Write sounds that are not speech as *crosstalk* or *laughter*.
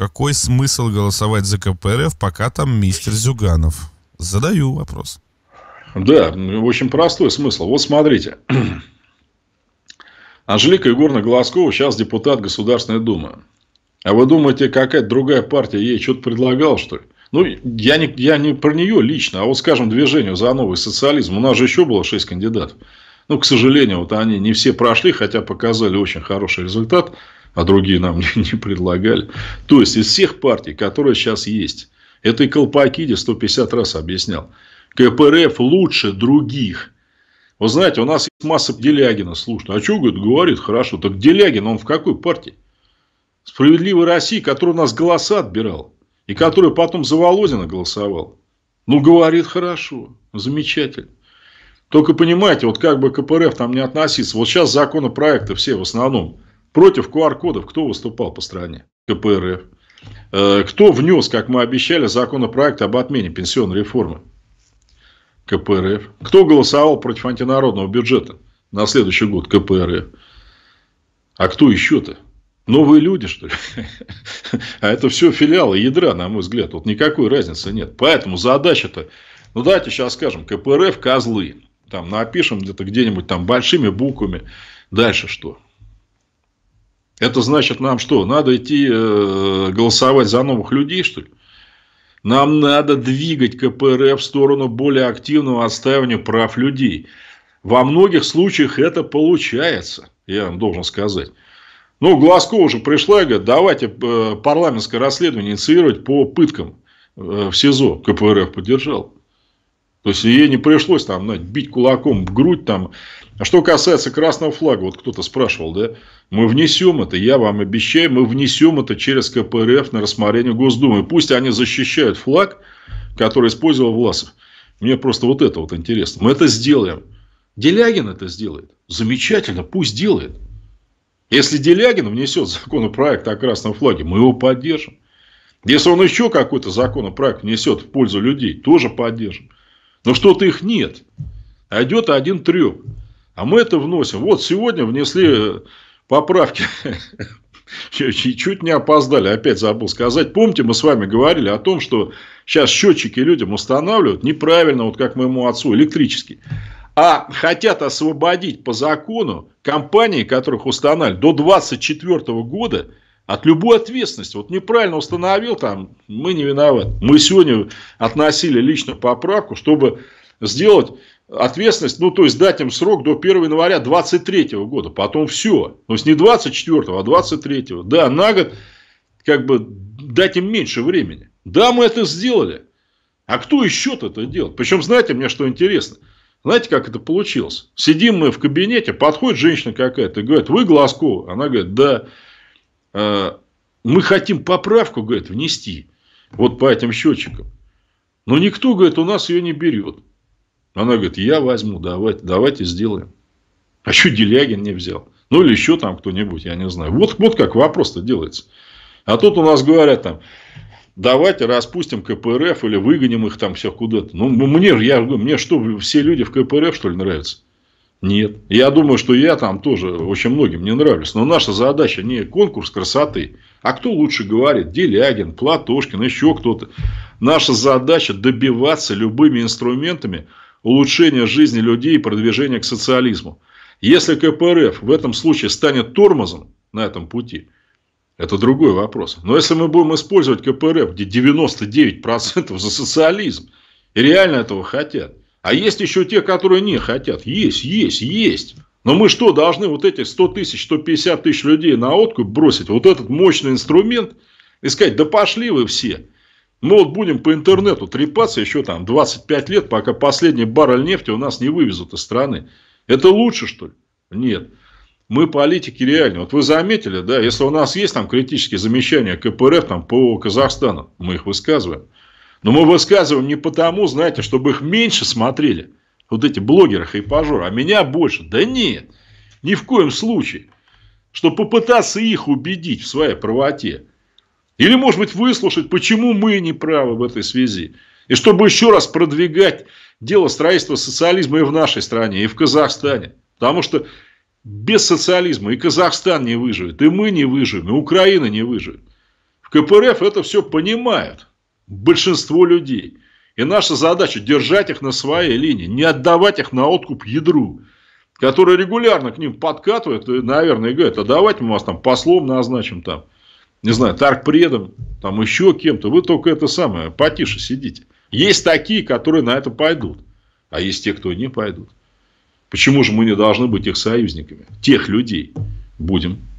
Какой смысл голосовать за КПРФ, пока там мистер Зюганов? Задаю вопрос. Да, очень простой смысл. Вот смотрите. *clears throat* Анжелика Егоровна Глазкова сейчас депутат Государственной Думы. А вы думаете, какая-то другая партия ей что-то предлагала, что ли? Ну, я не, я не про нее лично, а вот, скажем, движению за новый социализм. У нас же еще было шесть кандидатов. Ну, к сожалению, вот они не все прошли, хотя показали очень хороший результат а другие нам *laughs* не, предлагали. То есть, из всех партий, которые сейчас есть, это и Колпакиде 150 раз объяснял, КПРФ лучше других. Вы знаете, у нас есть масса Делягина, слушай, а что, говорит, говорит, хорошо, так Делягин, он в какой партии? Справедливой России, который у нас голоса отбирал, и который потом за Володина голосовал. Ну, говорит, хорошо, замечательно. Только понимаете, вот как бы КПРФ там не относиться, вот сейчас законопроекты все в основном Против QR-кодов кто выступал по стране? КПРФ. Э, кто внес, как мы обещали, законопроект об отмене пенсионной реформы? КПРФ. Кто голосовал против антинародного бюджета на следующий год? КПРФ. А кто еще-то? Новые люди, что ли? *laughs* а это все филиалы ядра, на мой взгляд. Вот никакой разницы нет. Поэтому задача-то... Ну, давайте сейчас скажем, КПРФ козлы. Там напишем где-то где-нибудь там большими буквами. Дальше что? Это значит нам что? Надо идти э, голосовать за новых людей, что ли? Нам надо двигать КПРФ в сторону более активного отстаивания прав людей. Во многих случаях это получается, я вам должен сказать. Но Глазкова уже пришла и говорит, давайте э, парламентское расследование инициировать по пыткам э, в СИЗО. КПРФ поддержал. То есть, ей не пришлось там знаете, бить кулаком в грудь. Там. А что касается красного флага, вот кто-то спрашивал, да? Мы внесем это, я вам обещаю, мы внесем это через КПРФ на рассмотрение Госдумы. Пусть они защищают флаг, который использовал Власов. Мне просто вот это вот интересно. Мы это сделаем. Делягин это сделает. Замечательно, пусть делает. Если Делягин внесет законопроект о красном флаге, мы его поддержим. Если он еще какой-то законопроект внесет в пользу людей, тоже поддержим. Но ну, что-то их нет. А идет один треп. А мы это вносим. Вот сегодня внесли э, поправки. *laughs* Чуть не опоздали, опять забыл сказать. Помните, мы с вами говорили о том, что сейчас счетчики людям устанавливают неправильно, вот как моему отцу, электрический. А хотят освободить по закону компании, которых устанавливают до 2024 года – от любой ответственности. Вот неправильно установил, там, мы не виноваты. Мы сегодня относили лично поправку, чтобы сделать ответственность, ну, то есть дать им срок до 1 января 23 года, потом все. То есть не 24, а 23. Да, на год как бы дать им меньше времени. Да, мы это сделали. А кто еще-то это делал? Причем, знаете, мне что интересно. Знаете, как это получилось? Сидим мы в кабинете, подходит женщина какая-то, говорит, вы Глазкова? Она говорит, да. А, мы хотим поправку, говорит, внести вот по этим счетчикам. Но никто, говорит, у нас ее не берет. Она говорит, я возьму, давайте, давайте сделаем. А что Делягин не взял? Ну, или еще там кто-нибудь, я не знаю. Вот, вот как вопрос-то делается. А тут у нас говорят там, давайте распустим КПРФ или выгоним их там всех куда-то. Ну, мне, я, мне что, все люди в КПРФ, что ли, нравятся? Нет. Я думаю, что я там тоже очень многим не нравлюсь. Но наша задача не конкурс красоты. А кто лучше говорит? Делягин, Платошкин, еще кто-то. Наша задача добиваться любыми инструментами улучшения жизни людей и продвижения к социализму. Если КПРФ в этом случае станет тормозом на этом пути, это другой вопрос. Но если мы будем использовать КПРФ, где 99% за социализм, и реально этого хотят, а есть еще те, которые не хотят. Есть, есть, есть. Но мы что, должны вот эти 100 тысяч, 150 тысяч людей на откуп бросить? Вот этот мощный инструмент и сказать, да пошли вы все. Мы вот будем по интернету трепаться еще там 25 лет, пока последний баррель нефти у нас не вывезут из страны. Это лучше, что ли? Нет. Мы политики реально. Вот вы заметили, да, если у нас есть там критические замечания КПРФ там, по Казахстану, мы их высказываем. Но мы высказываем не потому, знаете, чтобы их меньше смотрели. Вот эти блогеры и пожор, а меня больше. Да нет, ни в коем случае. чтобы попытаться их убедить в своей правоте. Или, может быть, выслушать, почему мы не правы в этой связи. И чтобы еще раз продвигать дело строительства социализма и в нашей стране, и в Казахстане. Потому что без социализма и Казахстан не выживет, и мы не выживем, и Украина не выживет. В КПРФ это все понимают большинство людей. И наша задача держать их на своей линии, не отдавать их на откуп ядру, которые регулярно к ним подкатывает. и, наверное, говорят, а давайте мы вас там послом назначим там, не знаю, Таргпредом, там еще кем-то. Вы только это самое, потише сидите. Есть такие, которые на это пойдут, а есть те, кто не пойдут. Почему же мы не должны быть их союзниками? Тех людей будем